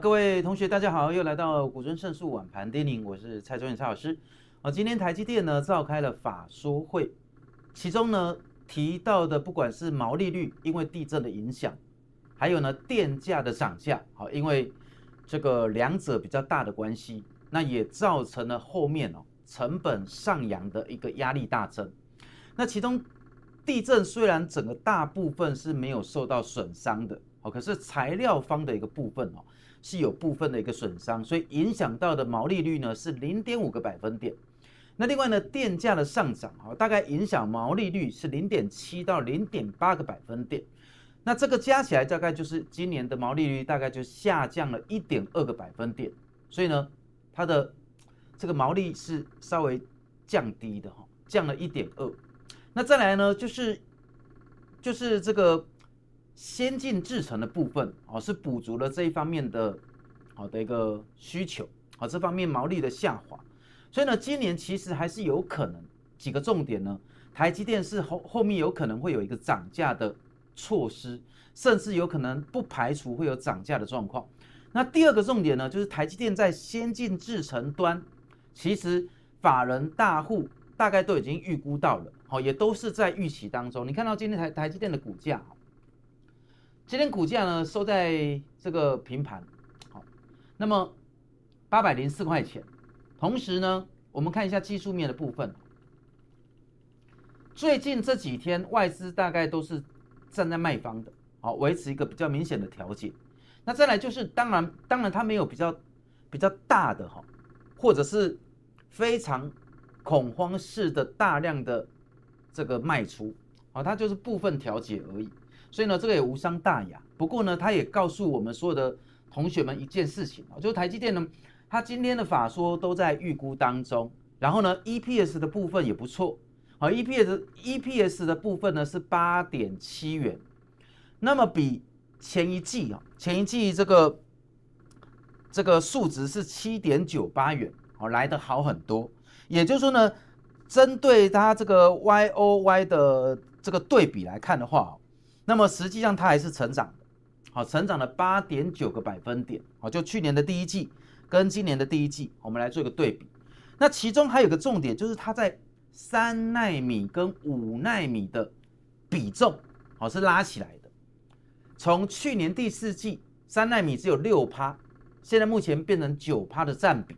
各位同学，大家好，又来到古尊胜诉晚盘点名，我是蔡专员蔡老师。好，今天台积电呢召开了法说会，其中呢提到的不管是毛利率因为地震的影响，还有呢电价的涨价，好，因为这个两者比较大的关系，那也造成了后面哦成本上扬的一个压力大增。那其中地震虽然整个大部分是没有受到损伤的，好，可是材料方的一个部分哦。是有部分的一个损伤，所以影响到的毛利率呢是零点五个百分点。那另外呢，电价的上涨哦，大概影响毛利率是零点七到零点八个百分点。那这个加起来大概就是今年的毛利率大概就下降了一点二个百分点。所以呢，它的这个毛利是稍微降低的哈，降了一点二。那再来呢，就是就是这个。先进制程的部分哦，是补足了这一方面的好的一个需求啊，这方面毛利的下滑，所以呢，今年其实还是有可能几个重点呢。台积电是后后面有可能会有一个涨价的措施，甚至有可能不排除会有涨价的状况。那第二个重点呢，就是台积电在先进制程端，其实法人大户大概都已经预估到了，好，也都是在预期当中。你看到今天台台积电的股价。今天股价呢收在这个平盘，好，那么八百零四块钱。同时呢，我们看一下技术面的部分。最近这几天外资大概都是站在卖方的，好，维持一个比较明显的调节。那再来就是，当然，当然它没有比较比较大的哈，或者是非常恐慌式的大量的这个卖出，好，它就是部分调节而已。所以呢，这个也无伤大雅。不过呢，他也告诉我们所有的同学们一件事情啊，就台积电呢，它今天的法说都在预估当中。然后呢，EPS 的部分也不错，好，EPS EPS 的部分呢是八点七元，那么比前一季啊，前一季这个这个数值是七点九八元，哦，来的好很多。也就是说呢，针对它这个 Y O Y 的这个对比来看的话。那么实际上它还是成长，的，好，成长了八点九个百分点，好，就去年的第一季跟今年的第一季，我们来做一个对比。那其中还有个重点，就是它在三纳米跟五纳米的比重，好，是拉起来的。从去年第四季三纳米只有六趴，现在目前变成九趴的占比。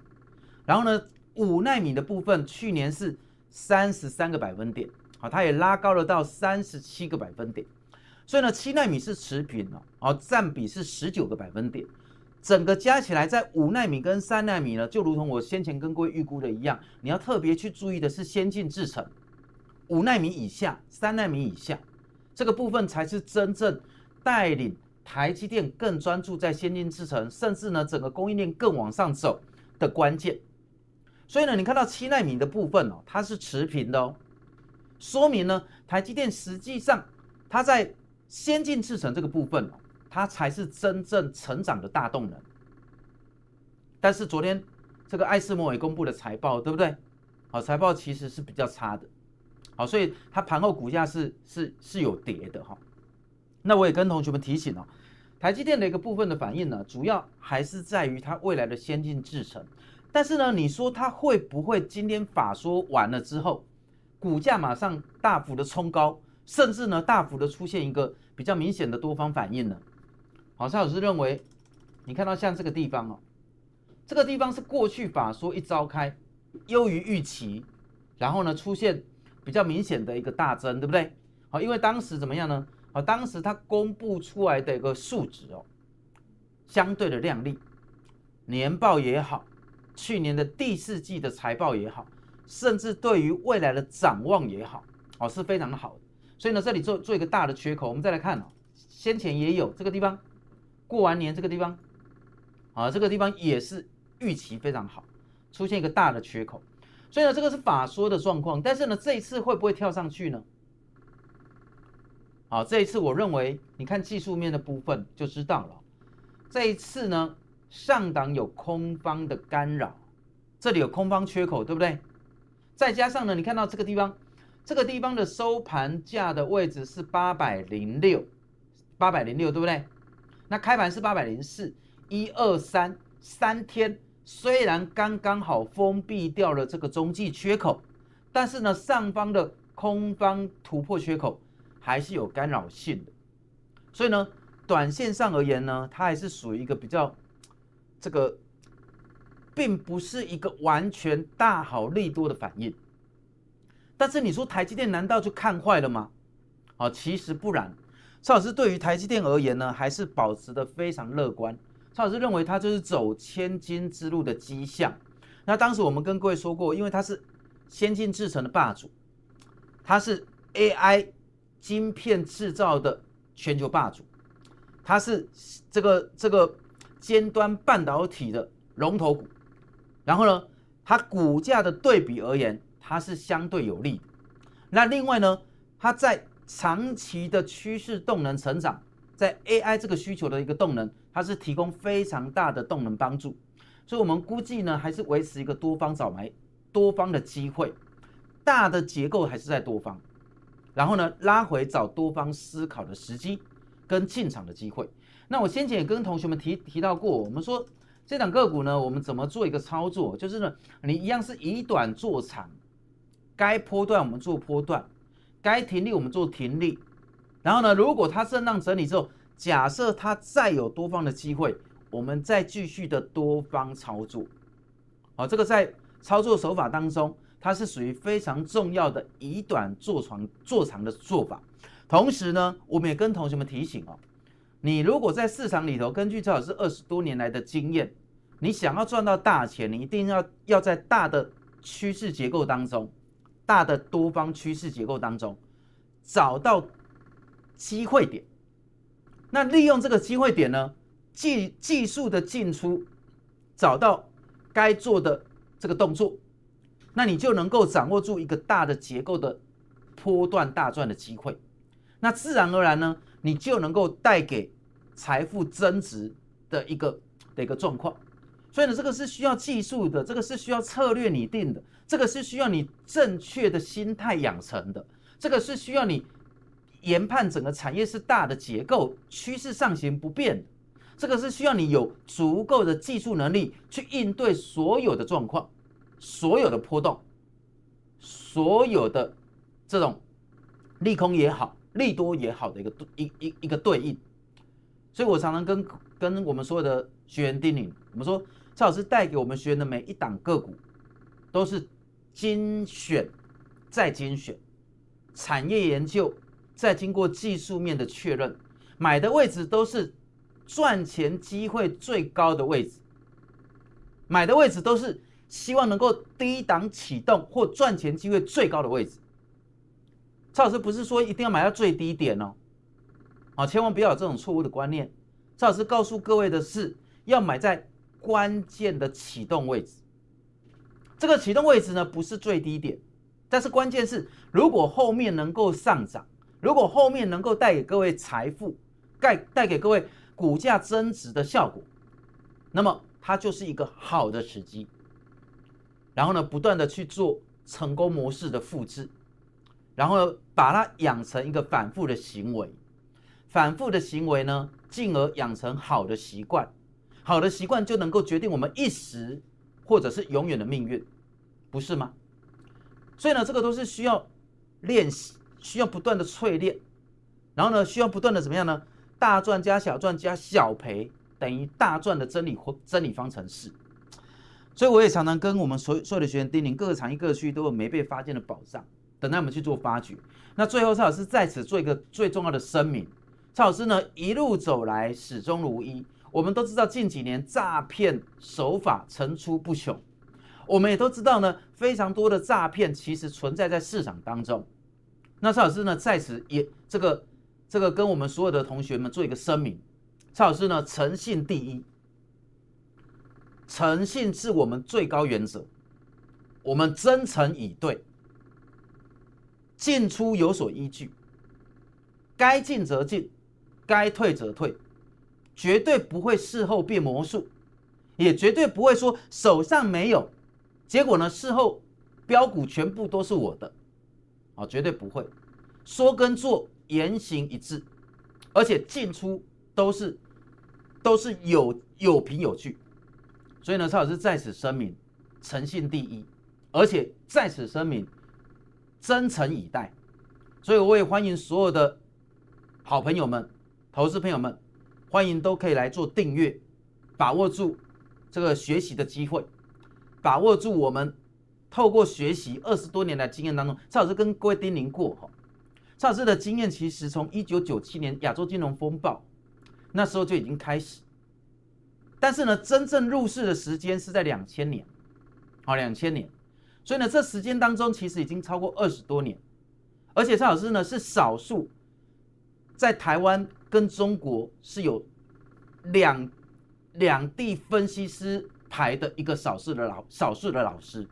然后呢，五纳米的部分去年是三十三个百分点，好，它也拉高了到三十七个百分点。所以呢，七纳米是持平的，哦，占比是十九个百分点，整个加起来在五纳米跟三纳米呢，就如同我先前跟各位预估的一样，你要特别去注意的是先进制程，五纳米以下、三纳米以下这个部分才是真正带领台积电更专注在先进制程，甚至呢整个供应链更往上走的关键。所以呢，你看到七纳米的部分哦，它是持平的哦，说明呢，台积电实际上它在先进制程这个部分，它才是真正成长的大动能。但是昨天这个爱斯摩也公布的财报，对不对？好，财报其实是比较差的。好，所以它盘后股价是是是有跌的哈。那我也跟同学们提醒哦，台积电的一个部分的反应呢，主要还是在于它未来的先进制程。但是呢，你说它会不会今天法说完了之后，股价马上大幅的冲高，甚至呢大幅的出现一个？比较明显的多方反应呢，好，蔡老师认为，你看到像这个地方哦，这个地方是过去法说一召开优于预期，然后呢出现比较明显的一个大增，对不对？好，因为当时怎么样呢？好，当时它公布出来的一个数值哦，相对的亮丽，年报也好，去年的第四季的财报也好，甚至对于未来的展望也好，哦是非常的好。所以呢，这里做做一个大的缺口，我们再来看哦，先前也有这个地方，过完年这个地方，啊，这个地方也是预期非常好，出现一个大的缺口。所以呢，这个是法说的状况，但是呢，这一次会不会跳上去呢？啊，这一次我认为，你看技术面的部分就知道了。这一次呢，上档有空方的干扰，这里有空方缺口，对不对？再加上呢，你看到这个地方。这个地方的收盘价的位置是八百零六，八百零六对不对？那开盘是八百零四，一二三三天虽然刚刚好封闭掉了这个中继缺口，但是呢，上方的空方突破缺口还是有干扰性的，所以呢，短线上而言呢，它还是属于一个比较这个，并不是一个完全大好利多的反应。但是你说台积电难道就看坏了吗？啊，其实不然，邵老师对于台积电而言呢，还是保持的非常乐观。邵老师认为它就是走千金之路的迹象。那当时我们跟各位说过，因为它是先进制程的霸主，它是 AI 晶片制造的全球霸主，它是这个这个尖端半导体的龙头股。然后呢，它股价的对比而言。它是相对有利，那另外呢，它在长期的趋势动能成长，在 AI 这个需求的一个动能，它是提供非常大的动能帮助，所以我们估计呢，还是维持一个多方找买，多方的机会，大的结构还是在多方，然后呢，拉回找多方思考的时机跟进场的机会。那我先前也跟同学们提提到过，我们说这档个股呢，我们怎么做一个操作，就是呢，你一样是以短做长。该波段我们做波段，该停利我们做停利，然后呢，如果它震荡整理之后，假设它再有多方的机会，我们再继续的多方操作。好，这个在操作手法当中，它是属于非常重要的以短做长做长的做法。同时呢，我们也跟同学们提醒哦，你如果在市场里头，根据赵老师二十多年来的经验，你想要赚到大钱，你一定要要在大的趋势结构当中。大的多方趋势结构当中，找到机会点，那利用这个机会点呢，技技术的进出，找到该做的这个动作，那你就能够掌握住一个大的结构的波段大赚的机会，那自然而然呢，你就能够带给财富增值的一个的一个状况。所以呢，这个是需要技术的，这个是需要策略拟定的，这个是需要你正确的心态养成的，这个是需要你研判整个产业是大的结构趋势上行不变，这个是需要你有足够的技术能力去应对所有的状况、所有的波动、所有的这种利空也好、利多也好的一个一一一个对应。所以我常常跟跟我们所有的学员叮咛，我们说。赵老师带给我们学员的每一档个股，都是精选再精选，产业研究再经过技术面的确认，买的位置都是赚钱机会最高的位置，买的位置都是希望能够低档启动或赚钱机会最高的位置。赵老师不是说一定要买到最低点哦，啊，千万不要有这种错误的观念。赵老师告诉各位的是，要买在。关键的启动位置，这个启动位置呢不是最低点，但是关键是如果后面能够上涨，如果后面能够带给各位财富，带带给各位股价增值的效果，那么它就是一个好的时机。然后呢，不断的去做成功模式的复制，然后呢，把它养成一个反复的行为，反复的行为呢，进而养成好的习惯。好的习惯就能够决定我们一时，或者是永远的命运，不是吗？所以呢，这个都是需要练习，需要不断的淬炼，然后呢，需要不断的怎么样呢？大赚加小赚加小赔等于大赚的真理或真理方程式。所以我也常常跟我们所有所有的学员叮咛，各个产业、各区都有没被发现的宝藏，等待我们去做发掘。那最后，蔡老师在此做一个最重要的声明：蔡老师呢，一路走来始终如一。我们都知道近几年诈骗手法层出不穷，我们也都知道呢，非常多的诈骗其实存在在市场当中。那蔡老师呢在此也这个这个跟我们所有的同学们做一个声明，蔡老师呢诚信第一，诚信是我们最高原则，我们真诚以对，进出有所依据，该进则进，该退则退。绝对不会事后变魔术，也绝对不会说手上没有，结果呢？事后标股全部都是我的，啊，绝对不会说跟做言行一致，而且进出都是都是有有凭有据，所以呢，蔡老师在此声明，诚信第一，而且在此声明，真诚以待，所以我也欢迎所有的好朋友们、投资朋友们。欢迎都可以来做订阅，把握住这个学习的机会，把握住我们透过学习二十多年的经验当中，蔡老师跟各位叮咛过哈，蔡老师的经验其实从一九九七年亚洲金融风暴那时候就已经开始，但是呢，真正入市的时间是在两千年，好两千年，所以呢，这时间当中其实已经超过二十多年，而且蔡老师呢是少数在台湾。跟中国是有两两地分析师排的一个少数的老少数的老师，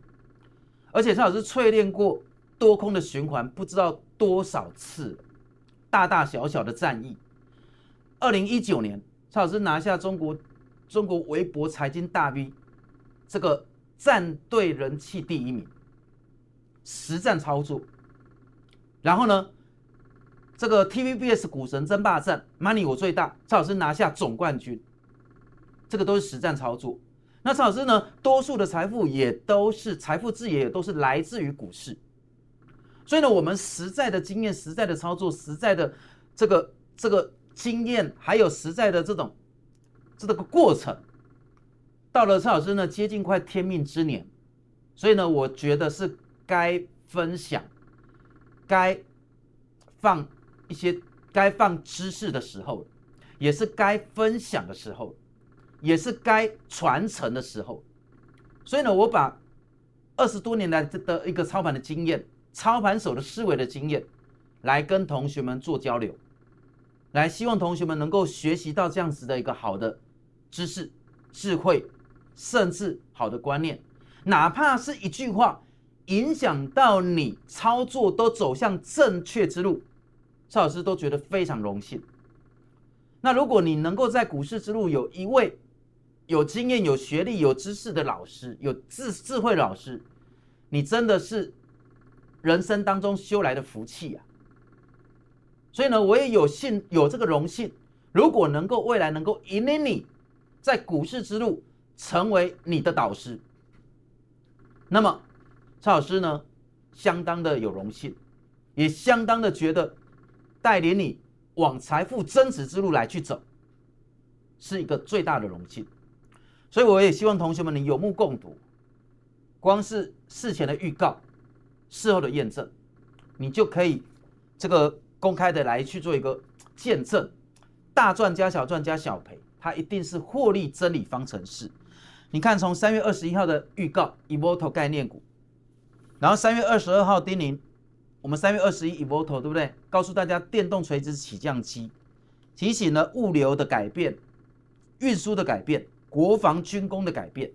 而且陈老师淬炼过多空的循环，不知道多少次大大小小的战役。二零一九年，蔡老师拿下中国中国微博财经大 V 这个战队人气第一名，实战操作。然后呢？这个 TVBS 股神争霸战，money 我最大，蔡老师拿下总冠军，这个都是实战操作。那蔡老师呢，多数的财富也都是财富字眼，也都是来自于股市。所以呢，我们实在的经验、实在的操作、实在的这个这个经验，还有实在的这种这个过程，到了蔡老师呢接近快天命之年，所以呢，我觉得是该分享、该放。一些该放知识的时候，也是该分享的时候，也是该传承的时候。所以呢，我把二十多年来的一个操盘的经验、操盘手的思维的经验，来跟同学们做交流，来希望同学们能够学习到这样子的一个好的知识、智慧，甚至好的观念，哪怕是一句话，影响到你操作都走向正确之路。蔡老师都觉得非常荣幸。那如果你能够在股市之路有一位有经验、有学历、有知识的老师，有智智慧老师，你真的是人生当中修来的福气啊！所以呢，我也有幸有这个荣幸，如果能够未来能够引领你，在股市之路成为你的导师，那么蔡老师呢，相当的有荣幸，也相当的觉得。带领你往财富增值之路来去走，是一个最大的荣幸。所以我也希望同学们，你有目共睹。光是事前的预告，事后的验证，你就可以这个公开的来去做一个见证。大赚加小赚加小赔，它一定是获利真理方程式。你看，从三月二十一号的预告 e v o t o 概念股，然后三月二十二号丁宁。我们三月二十一 e v o t o 对不对？告诉大家，电动垂直起降机，提醒了物流的改变、运输的改变、国防军工的改变。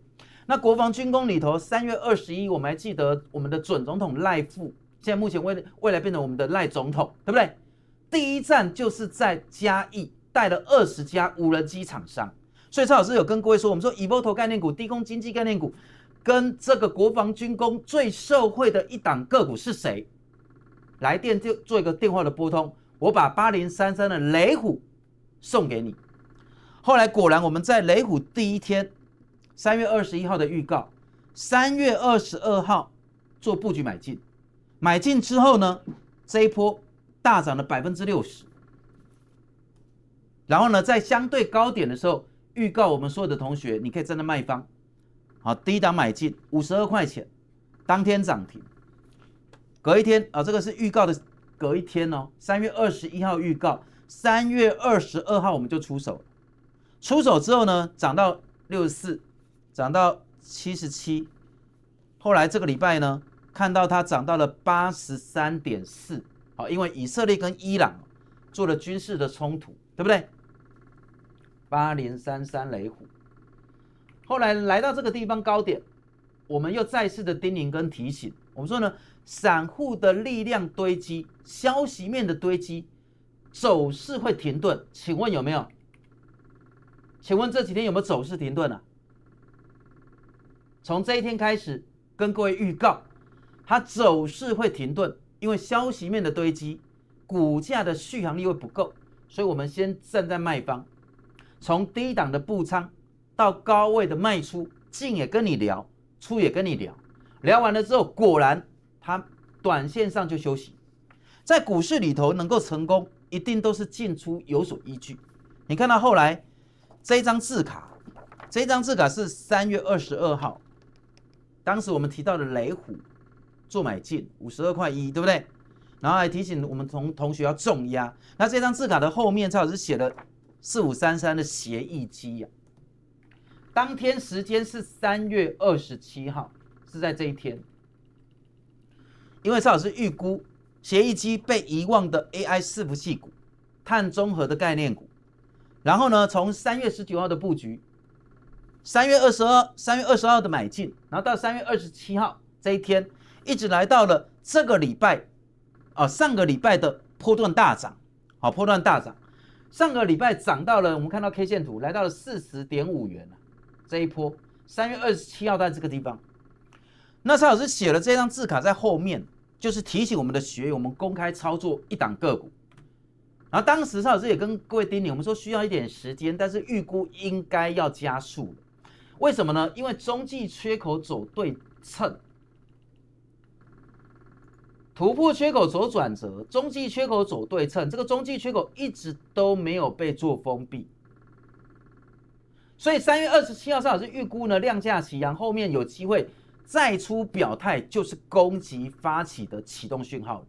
那国防军工里头，三月二十一，我们还记得我们的准总统赖富，现在目前为未来变成我们的赖总统，对不对？第一站就是在嘉义，带了二十家无人机厂商。所以蔡老师有跟各位说，我们说 e v o t o 概念股、低空经济概念股，跟这个国防军工最受惠的一档个股是谁？来电就做一个电话的拨通，我把八零三三的雷虎送给你。后来果然，我们在雷虎第一天，三月二十一号的预告，三月二十二号做布局买进。买进之后呢，这一波大涨了百分之六十。然后呢，在相对高点的时候，预告我们所有的同学，你可以站在卖方，好低档买进五十二块钱，当天涨停。隔一天啊，这个是预告的，隔一天哦，三月二十一号预告，三月二十二号我们就出手，出手之后呢，涨到六十四，涨到七十七，后来这个礼拜呢，看到它涨到了八十三点四，好，因为以色列跟伊朗做了军事的冲突，对不对？八零三三雷虎，后来来到这个地方高点，我们又再次的叮咛跟提醒，我们说呢。散户的力量堆积，消息面的堆积，走势会停顿。请问有没有？请问这几天有没有走势停顿啊？从这一天开始，跟各位预告，它走势会停顿，因为消息面的堆积，股价的续航力会不够，所以我们先站在卖方，从低档的布仓到高位的卖出，进也跟你聊，出也跟你聊，聊完了之后，果然。他短线上就休息，在股市里头能够成功，一定都是进出有所依据。你看到后来，这张字卡，这张字卡是三月二十二号，当时我们提到的雷虎做买进五十二块一，对不对？然后还提醒我们同同学要重压。那这张字卡的后面，蔡老师写了四五三三的协议期呀，当天时间是三月二十七号，是在这一天。因为蔡老师预估协议机被遗忘的 AI 伺服器股、碳中和的概念股，然后呢，从三月十九号的布局，三月二十二、三月二十二的买进，然后到三月二十七号这一天，一直来到了这个礼拜，啊，上个礼拜的波段大涨，好，波段大涨，上个礼拜涨到了，我们看到 K 线图来到了四十点五元这一波三月二十七号在这个地方，那蔡老师写了这张字卡在后面。就是提醒我们的学员，我们公开操作一档个股。然后当时邵老师也跟各位丁宁，我们说需要一点时间，但是预估应该要加速。为什么呢？因为中继缺口走对称，突破缺口走转折，中继缺口走对称，这个中继缺口一直都没有被做封闭，所以三月二十七号邵老师预估呢量价齐扬，后面有机会。再出表态就是攻击发起的启动讯号，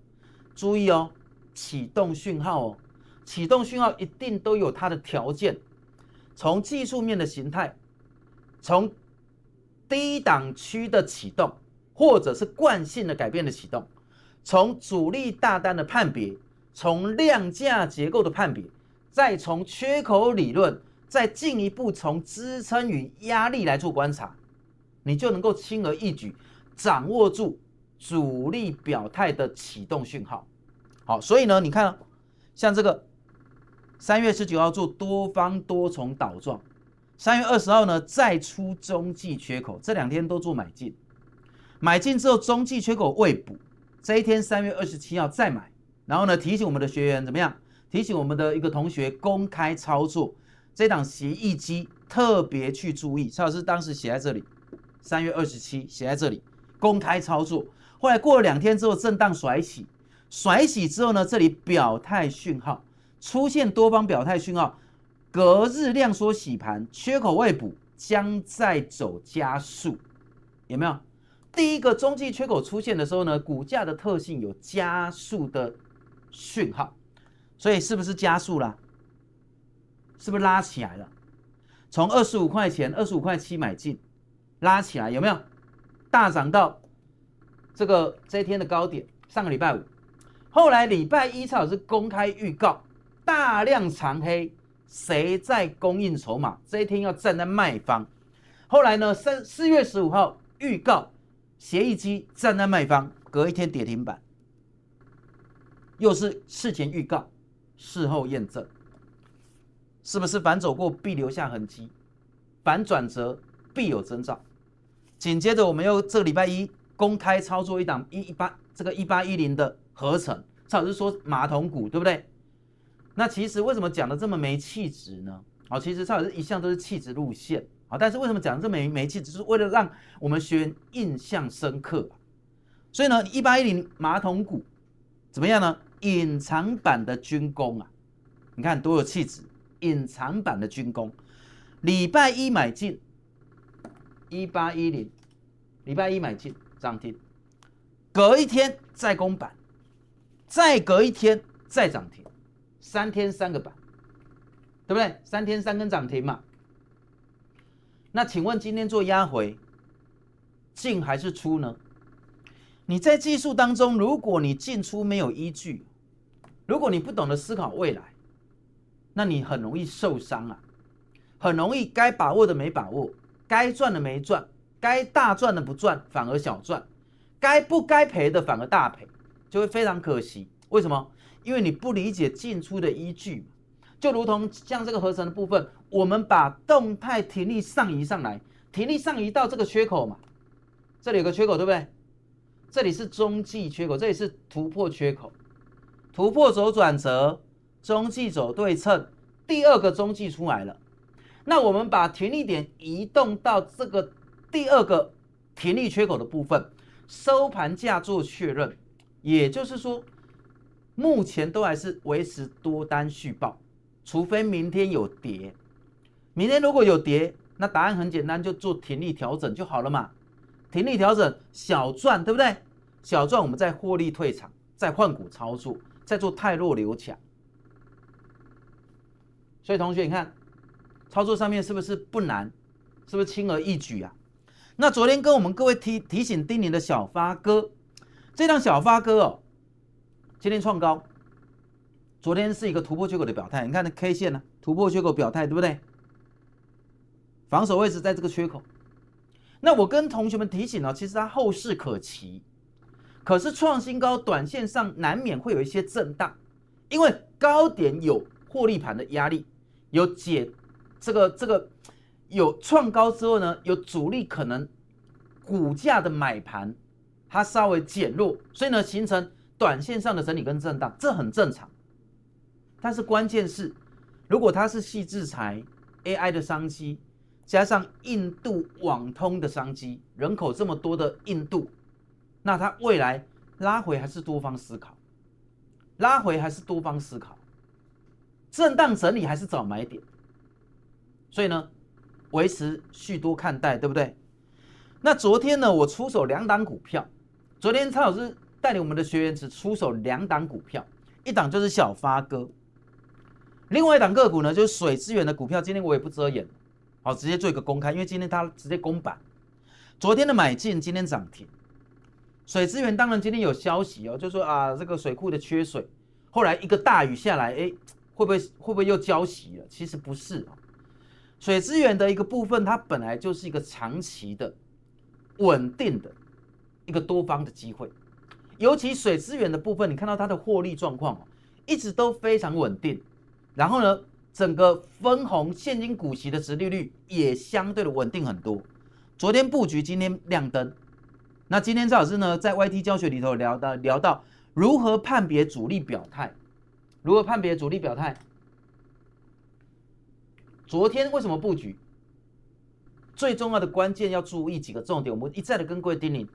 注意哦，启动讯号哦，启动讯号一定都有它的条件。从技术面的形态，从低档区的启动，或者是惯性的改变的启动，从主力大单的判别，从量价结构的判别，再从缺口理论，再进一步从支撑与压力来做观察。你就能够轻而易举掌握住主力表态的启动讯号，好，所以呢，你看像这个三月十九号做多方多重倒撞，三月二十号呢再出中继缺口，这两天都做买进，买进之后中继缺口未补，这一天三月二十七号再买，然后呢提醒我们的学员怎么样？提醒我们的一个同学公开操作这档协议机，特别去注意，蔡老师当时写在这里。三月二十七写在这里，公开操作。后来过了两天之后，震荡甩起，甩起之后呢，这里表态讯号出现，多方表态讯号，隔日量缩洗盘，缺口未补，将在走加速。有没有？第一个中继缺口出现的时候呢，股价的特性有加速的讯号，所以是不是加速了？是不是拉起来了？从二十五块钱，二十五块七买进。拉起来有没有大涨到这个这一天的高点？上个礼拜五，后来礼拜一蔡老师公开预告大量长黑，谁在供应筹码？这一天要站在卖方。后来呢？三四月十五号预告协议机站在卖方，隔一天跌停板，又是事前预告，事后验证，是不是反走过必留下痕迹，反转折必有征兆？紧接着，我们又这个礼拜一公开操作一档一一八这个一八一零的合成，邵老师说马桶股对不对？那其实为什么讲的这么没气质呢？好，其实邵老师一向都是气质路线，好，但是为什么讲这么没没气质，是为了让我们学员印象深刻。所以呢，一八一零马桶股怎么样呢？隐藏版的军工啊，你看多有气质，隐藏版的军工，礼拜一买进。一八一零，礼拜一买进涨停，隔一天再攻板，再隔一天再涨停，三天三个板，对不对？三天三根涨停嘛。那请问今天做压回，进还是出呢？你在技术当中，如果你进出没有依据，如果你不懂得思考未来，那你很容易受伤啊，很容易该把握的没把握。该赚的没赚，该大赚的不赚，反而小赚；该不该赔的反而大赔，就会非常可惜。为什么？因为你不理解进出的依据嘛。就如同像这个合成的部分，我们把动态停力上移上来，停力上移到这个缺口嘛。这里有个缺口，对不对？这里是中继缺口，这里是突破缺口，突破走转折，中继走对称，第二个中继出来了。那我们把停利点移动到这个第二个停利缺口的部分，收盘价做确认，也就是说，目前都还是维持多单续报，除非明天有跌，明天如果有跌，那答案很简单，就做停利调整就好了嘛，停利调整小赚对不对？小赚我们再获利退场，再换股操作，再做泰若留抢，所以同学你看。操作上面是不是不难，是不是轻而易举啊？那昨天跟我们各位提提醒、丁宁的小发哥，这辆小发哥哦，今天创高，昨天是一个突破缺口的表态，你看那 K 线呢，突破缺口表态，对不对？防守位置在这个缺口。那我跟同学们提醒了，其实它后市可期，可是创新高，短线上难免会有一些震荡，因为高点有获利盘的压力，有解。这个这个有创高之后呢，有主力可能股价的买盘它稍微减弱，所以呢形成短线上的整理跟震荡，这很正常。但是关键是，如果它是细制裁 AI 的商机，加上印度网通的商机，人口这么多的印度，那它未来拉回还是多方思考，拉回还是多方思考，震荡整理还是找买点。所以呢，维持续多看待，对不对？那昨天呢，我出手两档股票。昨天蔡老师带领我们的学员只出手两档股票，一档就是小发哥，另外一档个股呢就是水资源的股票。今天我也不遮掩，好，直接做一个公开，因为今天它直接公板。昨天的买进，今天涨停。水资源当然今天有消息哦，就说啊，这个水库的缺水，后来一个大雨下来，哎，会不会会不会又浇喜了？其实不是。水资源的一个部分，它本来就是一个长期的、稳定的、一个多方的机会，尤其水资源的部分，你看到它的获利状况一直都非常稳定。然后呢，整个分红、现金股息的值利率也相对的稳定很多。昨天布局，今天亮灯。那今天赵老师呢，在 Y T 教学里头聊到聊到如何判别主力表态，如何判别主力表态？昨天为什么布局？最重要的关键要注意几个重点，我们一再的跟各位叮咛，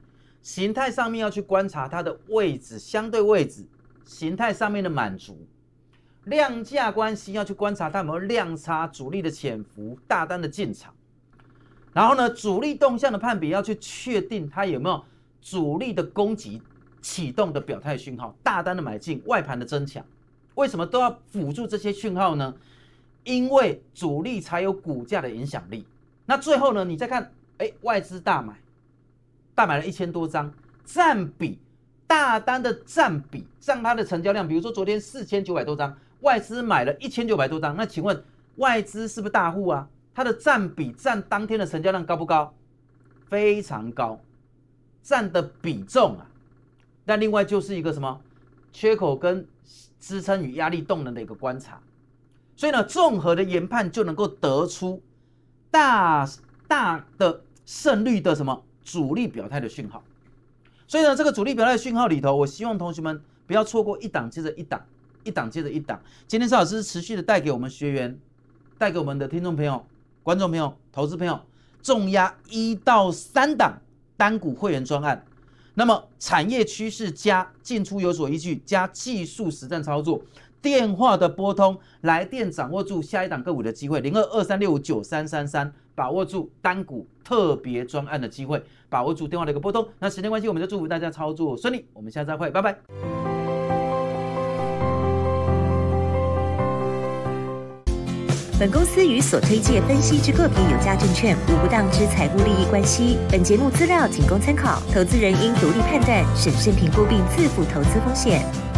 形态上面要去观察它的位置、相对位置、形态上面的满足，量价关系要去观察它有没有量差、主力的潜伏、大单的进场。然后呢，主力动向的判别要去确定它有没有主力的攻击启动的表态讯号、大单的买进、外盘的增强。为什么都要辅助这些讯号呢？因为主力才有股价的影响力，那最后呢？你再看，哎，外资大买，大买了一千多张，占比大单的占比占它的成交量。比如说昨天四千九百多张，外资买了一千九百多张。那请问外资是不是大户啊？它的占比占当天的成交量高不高？非常高，占的比重啊。那另外就是一个什么缺口跟支撑与压力动能的一个观察。所以呢，综合的研判就能够得出大大的胜率的什么主力表态的讯号。所以呢，这个主力表态讯号里头，我希望同学们不要错过一档接着一档，一档接着一档。今天邵老师持续的带给我们学员，带给我们的听众朋友、观众朋友、投资朋友，重压一到三档单股会员专案。那么产业趋势加进出有所依据加技术实战操作。电话的拨通，来电掌握住下一档个股的机会，零二二三六五九三三三，把握住单股特别专案的机会，把握住电话的一个拨通。那时间关系，我们就祝福大家操作顺利。我们下次再会，拜拜。本公司与所推介分析之个别有价证券无不当之财务利益关系。本节目资料仅供参考，投资人应独立判断、审慎评估并自负投资风险。